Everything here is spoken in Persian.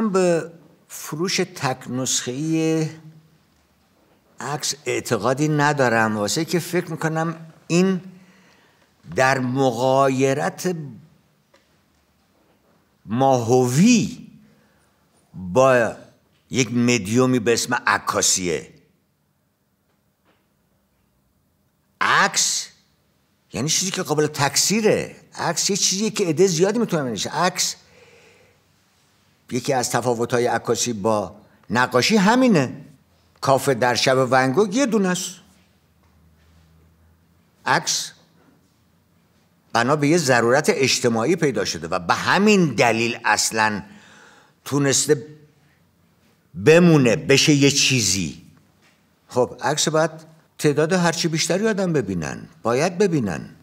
من به فروش تک نسخه عکس اعتقادی ندارم واسه که فکر میکنم این در مغایرت ماهوی با یک مدیومی به اسم عکاسیه عکس یعنی چیزی که قابل تکثیره عکس یه چیزیه که عده زیادی میتونه بنویسه عکس یکی از تفاوت‌های عکاسی با نقاشی همینه کافه در شب ونگوگ یه دونه است عکس بنا به یه ضرورت اجتماعی پیدا شده و به همین دلیل اصلا تونسته بمونه بشه یه چیزی خب عکس باید تعداد هرچی بیشتری آدم ببینن باید ببینن